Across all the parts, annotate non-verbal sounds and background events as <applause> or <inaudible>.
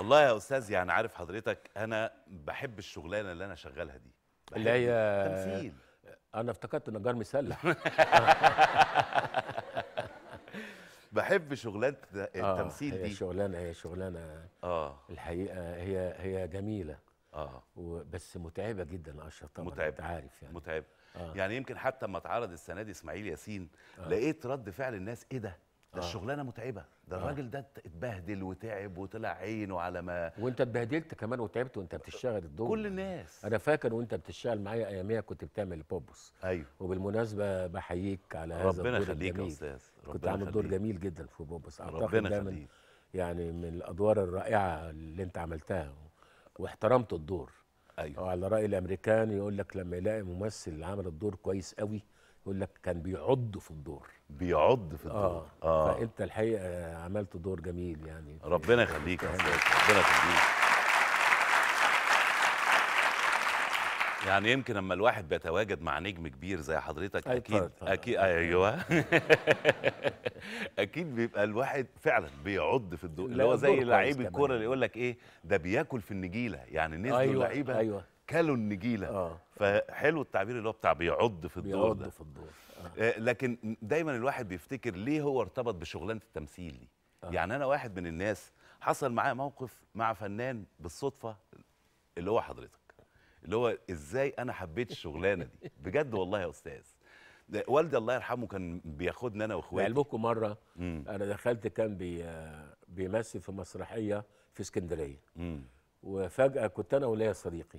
والله يا استاذ يعني عارف حضرتك انا بحب الشغلانه اللي انا شغالها دي اللي هي تمثيل انا افتكرت نجار مسلح <laughs> بحب شغلانه آه، التمثيل هي دي شغلانه هي شغلانه اه الحقيقه هي هي جميله اه بس متعبه جدا اشرف طبعا متعب انت عارف يعني متعب آه. يعني يمكن حتى لما اتعرض السنه دي اسماعيل ياسين آه. لقيت رد فعل الناس ايه ده ده آه. الشغلانه متعبه ده آه. الراجل ده اتبهدل وتعب وطلع عينه على ما وانت اتبهدلت كمان وتعبت وانت بتشتغل الدور كل الناس انا فاكر وانت بتشتغل معايا اياميها كنت بتعمل بوبس ايوه وبالمناسبه بحييك على هذا ربنا يخليك يا استاذ كنت عامل دور جميل جدا في بوبس ربنا يخليك يعني من الادوار الرائعه اللي انت عملتها واحترمت الدور ايوه وعلى راي الامريكان يقول لك لما يلاقي ممثل عمل الدور كويس قوي يقول لك كان بيعض في الدور بيعض في الدور اه, آه. فانت الحقيقه عملت دور جميل يعني ربنا يخليك ربنا يخليك يعني يمكن لما الواحد بيتواجد مع نجم كبير زي حضرتك أيوة، اكيد اكيد ايوه <laughs> اكيد بيبقى الواحد فعلا بيعض في الدور اللي هو زي لعيب الكوره اللي يقول لك ايه ده بياكل في النجيله يعني نزلوا أيوة لعيبه أيوة اكلوا النجيله آه. فحلو التعبير اللي هو بتاع بيعض في الدور بيعض ده. في الدور آه. لكن دايما الواحد بيفتكر ليه هو ارتبط بشغلانه التمثيل دي آه. يعني انا واحد من الناس حصل معايا موقف مع فنان بالصدفه اللي هو حضرتك اللي هو ازاي انا حبيت الشغلانه دي بجد والله يا استاذ والدي الله يرحمه كان بياخدني انا واخواتي لعلمكم مره مم. انا دخلت كان بيمثل في مسرحيه في اسكندريه وفجاه كنت انا وليا صديقي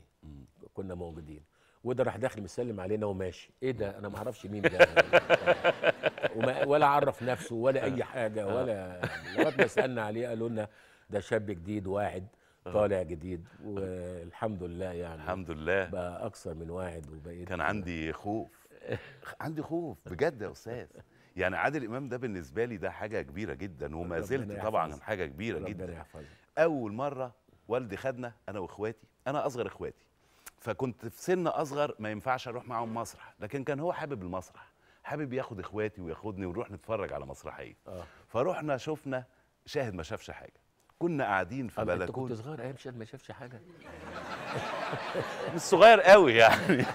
كنا موجودين وده راح داخل مسلم علينا وماشي ايه ده انا ما اعرفش مين ده <laughs> ولا عرف نفسه ولا اي أيوة. حاجه أه. ولا لغايه ما سالنا عليه قالوا لنا ده شاب جديد واعد أه. طالع جديد أه. والحمد لله يعني الحمد لله بقى اكثر من واعد وبقيت كان عندي خوف <laughs> عندي خوف بجد يا استاذ يعني عادل امام ده بالنسبه لي ده حاجه كبيره جدا وما زلت طبعا حاجه كبيره جدا اول مره والدي خدنا انا واخواتي انا اصغر اخواتي فكنت في سن اصغر ما ينفعش اروح معاهم مسرح لكن كان هو حابب المسرح حابب ياخد اخواتي وياخدني ونروح نتفرج على مسرحيه آه. فروحنا شفنا شاهد ما شافش حاجه كنا قاعدين في بلد انت كنت صغير ايام شاهد ما شافش حاجه <laughs> مش صغير قوي يعني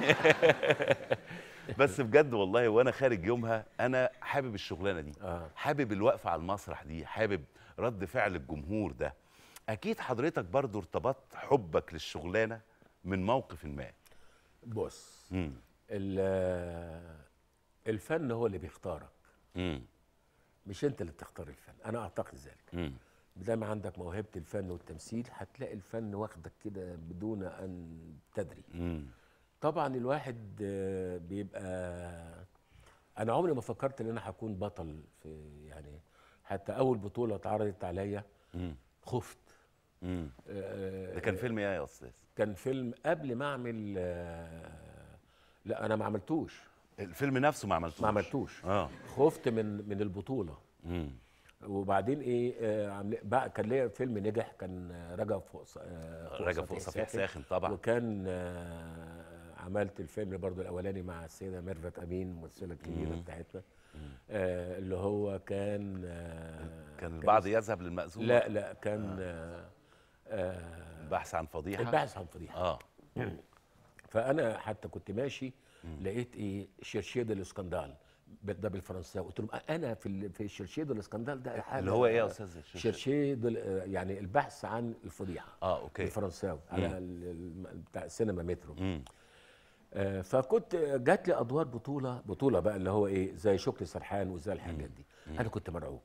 <laughs> بس بجد والله وانا خارج يومها انا حابب الشغلانه دي آه. حابب الوقفه على المسرح دي حابب رد فعل الجمهور ده اكيد حضرتك برضو ارتبطت حبك للشغلانه من موقف ما بص الفن هو اللي بيختارك مم. مش انت اللي بتختار الفن انا اعتقد ذلك ما عندك موهبه الفن والتمثيل هتلاقي الفن واخدك كده بدون ان تدري مم. طبعا الواحد آه، بيبقى انا عمري ما فكرت ان انا هكون بطل في يعني حتى اول بطوله اتعرضت عليا خفت آه، ده كان فيلم ايه يا استاذ؟ كان فيلم قبل ما اعمل آه، لا انا ما عملتوش الفيلم نفسه ما عملتوش ما عملتوش اه خفت من من البطوله امم وبعدين ايه آه، بقى كان ليا فيلم نجح كان رجب فوق رجب فوق صفيح ساخن طبعا وكان عملت الفيلم برضو الاولاني مع السيده ميرفت امين الممثله الكبيره بتاعتنا اللي هو كان كان البعض يذهب للمأذون لا لا كان آه آه، البحث عن فضيحه البحث عن فضيحه اه فانا حتى كنت ماشي لقيت ايه شرشيد الاسكندال ده بالفرنساوي قلت لهم انا في في شرشيد الاسكندال ده حاجه اللي هو ايه يا استاذ شرشيه يعني البحث عن الفضيحه اه اوكي بالفرنساوي على بتاع السينما مترو مم. آه فكنت جات لي ادوار بطوله بطوله بقى اللي هو ايه زي شكري سرحان وزي الحاجات دي مم. انا كنت مرعوب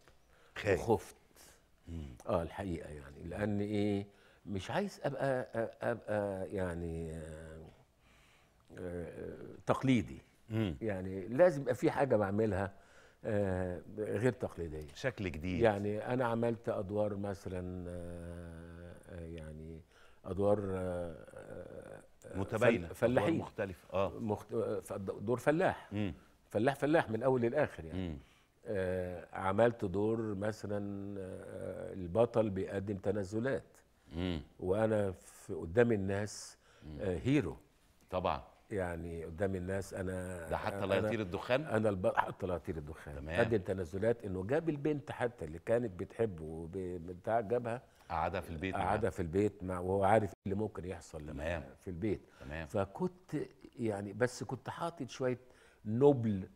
خايف وخفت اه الحقيقه يعني لان ايه مش عايز ابقى ابقى يعني آه، تقليدي مم. يعني لازم يبقى في حاجه بعملها آه، غير تقليديه شكل جديد يعني انا عملت ادوار مثلا آه، يعني ادوار متباينه فلاحين مختلف اه مخت... دور فلاح مم. فلاح فلاح من الاول للاخر يعني مم. آه، عملت دور مثلا آه، البطل بيقدم تنازلات وانا في قدام الناس هيرو آه، طبعا يعني قدام الناس انا ده حتى لا يطير الدخان انا الب... حتى لا يطير الدخان تمام قدم تنازلات انه جاب البنت حتى اللي كانت بتحبه وبتاع جابها قعدها في البيت قعدها في البيت مع وهو عارف إيه اللي ممكن يحصل تمام في البيت تمام فكنت يعني بس كنت حاطط شويه نبل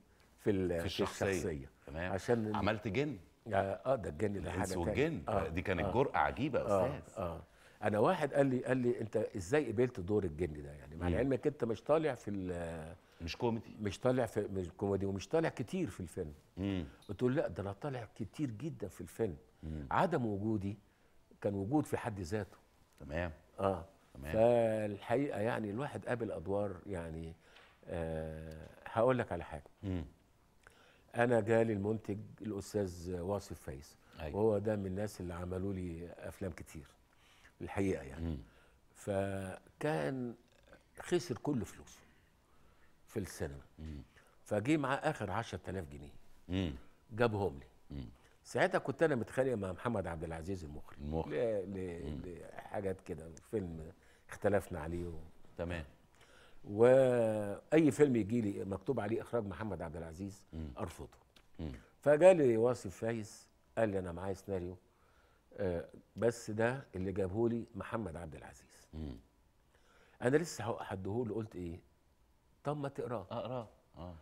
في, في الشخصيه, الشخصية. تمام عشان عملت جن اه ده الجن ده حاجه والجن آه دي كانت آه جرأه عجيبه يا آه استاذ آه, اه انا واحد قال لي قال لي انت ازاي قبلت دور الجن ده يعني مع علمك انت مش طالع في مش كوميدي مش طالع في مش كوميدي ومش طالع كتير في الفيلم قلت له لا ده انا طالع كتير جدا في الفيلم مم. عدم وجودي كان وجود في حد ذاته تمام اه تمام فالحقيقه يعني الواحد قابل ادوار يعني آه هقول لك على حاجه مم. انا جالي المنتج الاستاذ واصف فايز أيوة. وهو ده من الناس اللي عملوا لي افلام كتير الحقيقه يعني مم. فكان خسر كل فلوسه في السينما فجه معاه اخر 10000 جنيه مم. جابهم لي م. ساعتها كنت انا متخانق مع محمد عبد العزيز المخرج المخرج لحاجات كده فيلم اختلفنا عليه و... تمام واي فيلم يجي لي مكتوب عليه اخراج محمد عبد العزيز مم. ارفضه فجالي واصف فايز قال لي انا معايا سيناريو آه بس ده اللي جابه لي محمد عبد العزيز مم. انا لسه حده له قلت ايه طب ما تقراه اقراه اه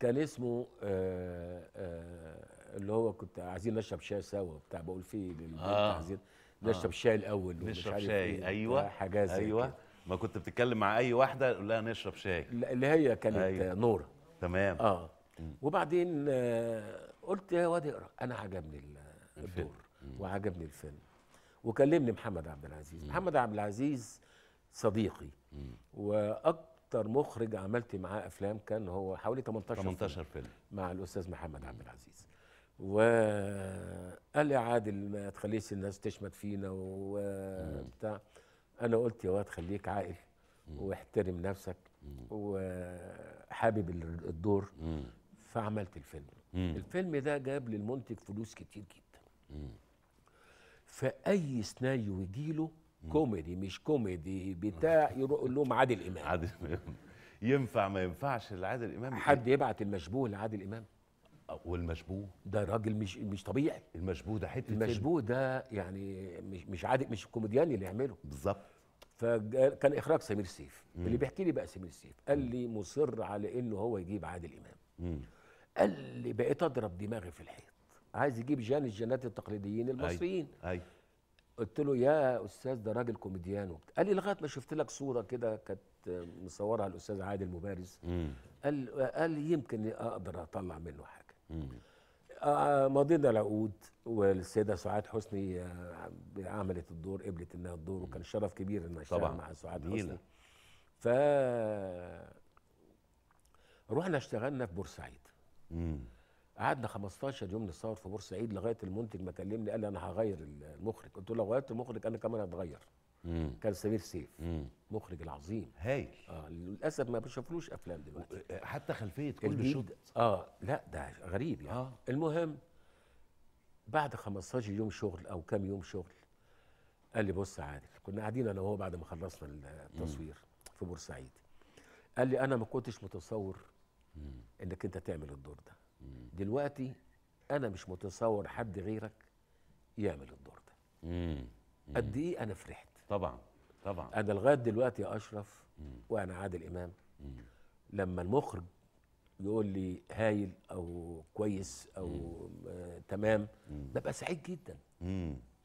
كان اسمه آه آه اللي هو كنت عايزين نشرب شاي سوا بتاع بقول فيه للبنت آه. عايزين نشرب آه. شاي الاول نشرب شاي إيه ايوه حاجه زي ايوه كده. ما كنت بتتكلم مع اي واحده تقول لها نشرب شاي اللي هي كانت أيوة. نوره تمام اه وبعدين آه، قلت يا واد اقرا انا عجبني الدور وعجبني الفيلم وكلمني محمد عبد العزيز م. محمد عبد العزيز صديقي واكثر واكتر مخرج عملت معاه افلام كان هو حوالي 18 18 فيلم مع الاستاذ محمد عبد العزيز وقال لي عادل ما تخليش الناس تشمت فينا وبتاع انا قلت يا واد خليك عاقل واحترم نفسك وحابب الدور فعملت الفيلم الفيلم ده جاب للمنتج فلوس كتير جدا فاي سيناريو يجيله كوميدي مش كوميدي بتاع <laughs> يروح لهم عادل امام عادل امام ينفع ما ينفعش لعادل امام حد يبعت المشبوه لعادل امام والمشبوه ده راجل مش مش طبيعي المشبوه ده حته المشبوه ده يعني مش مش عادي مش الكوميديان اللي يعمله بالظبط فكان اخراج سمير سيف مم. اللي بيحكي لي بقى سمير سيف قال لي مصر على انه هو يجيب عادل امام مم. قال لي بقيت اضرب دماغي في الحيط عايز يجيب جان الجنات التقليديين المصريين أي. أي. قلت له يا استاذ ده راجل كوميديان وبت... قال لي لغايه ما شفت لك صوره كده كانت مصورها الاستاذ عادل مبارز قال قال يمكن اقدر اطلع منه حاجه آه مضينا العقود والسيده سعاد حسني آه عملت الدور قبلت انها الدور وكان شرف كبير ان اشتغل مع سعاد حسني ف رحنا اشتغلنا في بورسعيد قعدنا 15 يوم نصور في بورسعيد لغايه المنتج ما كلمني قال لي انا هغير المخرج قلت له لو غيرت المخرج انا كمان هتغير مم. كان سمير سيف مم. مخرج العظيم هايل اه للاسف ما بشوفلوش افلام دلوقتي آه، حتى خلفيه كل الشوط اه لا ده غريب يعني آه. المهم بعد 15 يوم شغل او كام يوم شغل قال لي بص عادل كنا قاعدين انا وهو بعد ما خلصنا التصوير مم. في بورسعيد قال لي انا ما كنتش متصور مم. انك انت تعمل الدور ده مم. دلوقتي انا مش متصور حد غيرك يعمل الدور ده قد ايه انا فرحت طبعا طبعا انا لغايه دلوقتي يا اشرف وانا عادل امام لما المخرج يقول لي هايل او كويس او آه تمام ببقى سعيد جدا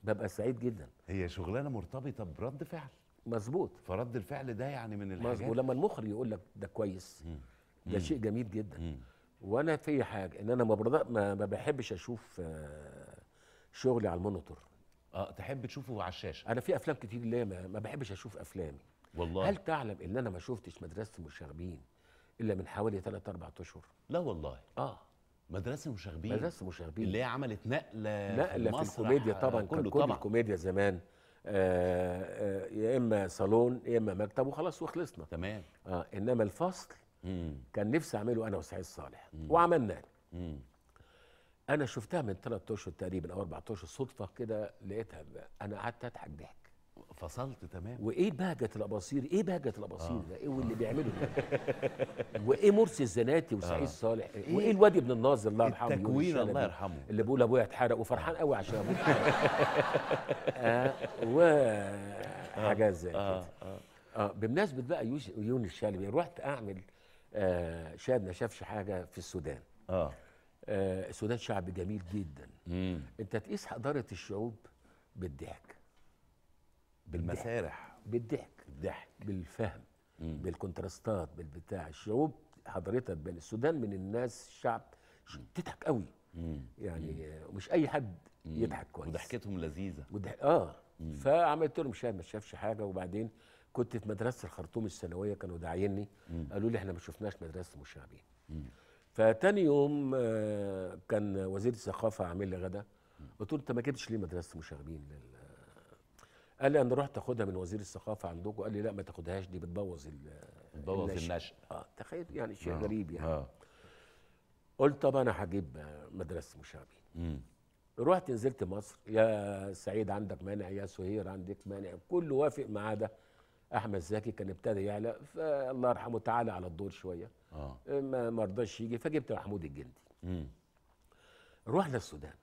ببقى سعيد جدا هي شغلانه مرتبطه برد فعل مظبوط فرد الفعل ده يعني من الحاجات مظبوط ولما المخرج يقول لك ده كويس ده شيء جميل جدا وانا في حاجه ان انا ما ما بحبش اشوف آه، شغلي على المونيتور اه تحب تشوفه على الشاشه انا في افلام كتير ليا ما, ما بحبش اشوف افلامي والله هل تعلم ان انا ما شفتش مدرسه المشاغبين الا من حوالي 3 4 اشهر لا والله اه مدرسه المشاغبين مدرسه المشاغبين اللي هي عملت نقله نقله في, في الكوميديا طبعا كله كل طبعا. الكوميديا زمان آه آه يا اما صالون يا اما مكتب وخلاص وخلصنا تمام اه انما الفصل مم. كان نفسي اعمله انا وسعيد صالح مم. وعملناه انا شفتها من ثلاث اشهر تقريبا او اربع اشهر صدفه كده لقيتها انا قعدت اضحك ضحك فصلت تمام وايه بهجه الاباصير ايه بهجه الاباصير آه. ده ايه واللي بيعمله ده <laughs> وايه مرسي الزناتي وسعيد آه. صالح إيه وايه الواد ابن الناظر الله يرحمه التكوين الله يرحمه اللي بيقول ابويا اتحرق وفرحان قوي عشان ابويا <laughs> آه و آه. حاجات زي كده آه. آه. آه، بمناسبه بقى يونس شلبي رحت اعمل آه شاهد ما شافش حاجه في السودان اه السودان آه، شعب جميل جدا مم. انت تقيس حضاره الشعوب بالضحك بالمسارح بالضحك بالضحك بالفهم مم. بالكونتراستات بالبتاع الشعوب حضرتها تبان السودان من الناس شعب تضحك قوي مم. يعني مش اي حد يضحك كويس وضحكتهم لذيذه وضحك اه مم. فعملت لهم شاهد ما شافش حاجه وبعدين كنت في مدرسه الخرطوم الثانويه كانوا داعيني قالوا لي احنا ما شفناش مدرسه مشاغبين فتاني يوم آه، كان وزير الثقافه عامل لي غدا قلت له انت ما جبتش ليه مدرسه مشاغبين لل... قال لي انا رحت اخدها من وزير الثقافه عندكم قال لي لا ما تاخدهاش دي بتبوظ بتبوظ النشأ اه تخيل يعني شيء آه. غريب يعني آه. قلت طب انا هجيب مدرسه مشاغبين رحت نزلت مصر يا سعيد عندك مانع يا سهير عندك مانع كله وافق ما عدا احمد زكي كان ابتدى يعلى فالله يرحمه تعالى على الدور شويه آه. ما مرضاش يجي فجبت محمود الجندي رحنا السودان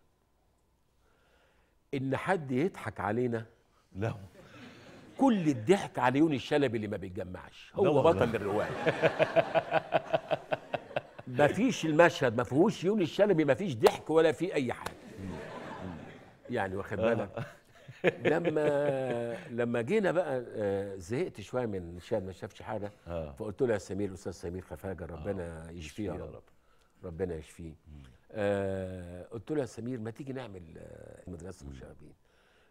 ان حد يضحك علينا لا كل الضحك على يوني الشلبي اللي ما بيتجمعش هو بطل الروايه <laughs> مفيش المشهد ما فيهوش يوني الشلبي مفيش ضحك ولا في اي حاجه يعني واخد آه. بالك لما <laughs> لما جينا بقى آه، زهقت شويه من شاد ما شافش حاجه آه. فقلت له يا سمير استاذ سمير خفاجه آه، ربنا آه. يشفيه يا رب ربنا يشفيه آه قلت له يا سمير ما تيجي نعمل مدرسه مشاغبين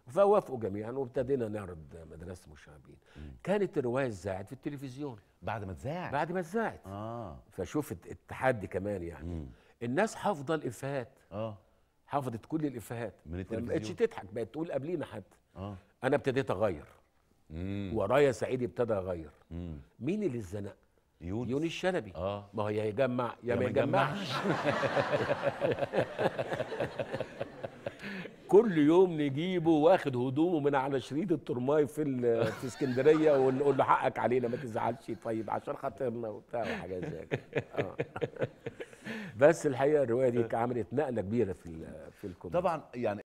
فوافقوا جميعا وابتدينا نعرض مدرسه مشاغبين كانت الروايه اتذاعت في التلفزيون بعد ما اتذاعت بعد ما اتذاعت اه فشوف التحدي كمان يعني مم. الناس حافظه الافيهات اه حفظت كل الافيهات من التلفزيون ما بقتش تضحك بقت تقول قبلينا حتى اه انا ابتديت اغير ورايا سعيد ابتدى اغير مين اللي اتزنق يونس يونس الشلبي اه ما هو يا يجمع يا, يا ما يجمعش <laughs> كل يوم نجيبه واخد هدومه من على شريط الترماي في في اسكندريه ونقول له حقك علينا ما تزعلش طيب عشان خاطرنا وبتاع وحاجات زي كده آه. بس الحقيقه الروايه دي آه. عملت نقله كبيره في في الكوميديا طبعا يعني